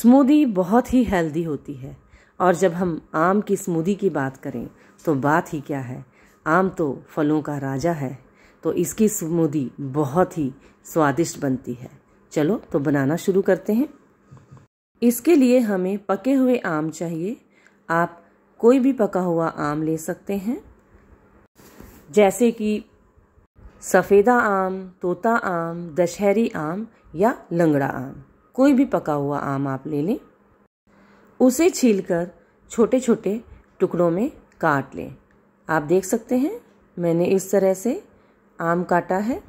Smoothie बहुत ही healthy होती है और जब हम आम की स्मूदी की बात करें तो बात ही क्या है आम तो फलों का राजा है तो इसकी स्मूदी बहुत ही स्वादिष्ट बनती है चलो तो बनाना शुरू करते हैं इसके लिए हमें पके हुए आम चाहिए आप कोई भी पका हुआ आम ले सकते हैं जैसे कि सफ़ेदा आम तोता आम दशहरी आम या लंगड़ा आम कोई भी पका हुआ आम आप ले लें उसे छीलकर छोटे छोटे टुकड़ों में काट लें आप देख सकते हैं मैंने इस तरह से आम काटा है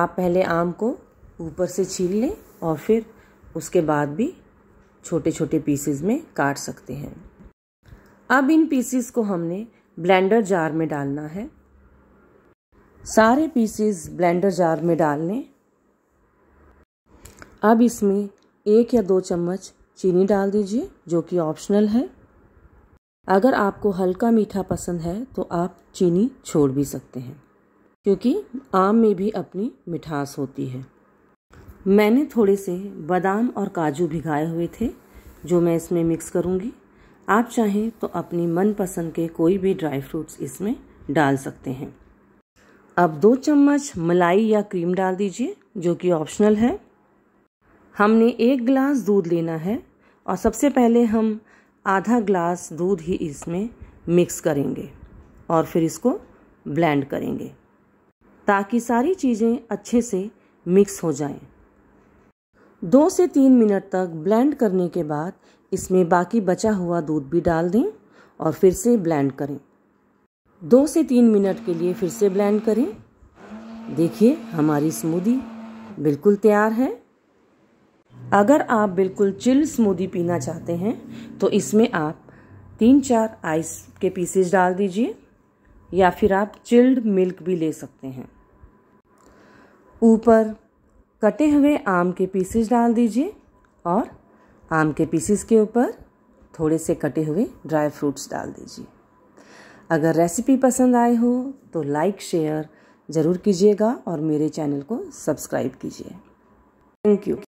आप पहले आम को ऊपर से छील लें और फिर उसके बाद भी छोटे छोटे पीसेस में काट सकते हैं अब इन पीसेस को हमने ब्लेंडर जार में डालना है सारे पीसेस ब्लेंडर जार में डाल लें अब इसमें एक या दो चम्मच चीनी डाल दीजिए जो कि ऑप्शनल है अगर आपको हल्का मीठा पसंद है तो आप चीनी छोड़ भी सकते हैं क्योंकि आम में भी अपनी मिठास होती है मैंने थोड़े से बादाम और काजू भिगाए हुए थे जो मैं इसमें मिक्स करूँगी आप चाहें तो अपनी मनपसंद के कोई भी ड्राई फ्रूट्स इसमें डाल सकते हैं अब दो चम्मच मलाई या क्रीम डाल दीजिए जो कि ऑप्शनल है हमने एक गिलास दूध लेना है और सबसे पहले हम आधा ग्लास दूध ही इसमें मिक्स करेंगे और फिर इसको ब्लेंड करेंगे ताकि सारी चीज़ें अच्छे से मिक्स हो जाएं। दो से तीन मिनट तक ब्लेंड करने के बाद इसमें बाकी बचा हुआ दूध भी डाल दें और फिर से ब्लेंड करें दो से तीन मिनट के लिए फिर से ब्लेंड करें देखिए हमारी स्मूदी बिल्कुल तैयार है अगर आप बिल्कुल चिल स्मूदी पीना चाहते हैं तो इसमें आप तीन चार आइस के पीसेस डाल दीजिए या फिर आप चिल्ड मिल्क भी ले सकते हैं ऊपर कटे हुए आम के पीसेस डाल दीजिए और आम के पीसेस के ऊपर थोड़े से कटे हुए ड्राई फ्रूट्स डाल दीजिए अगर रेसिपी पसंद आए हो तो लाइक शेयर ज़रूर कीजिएगा और मेरे चैनल को सब्सक्राइब कीजिए थैंक यू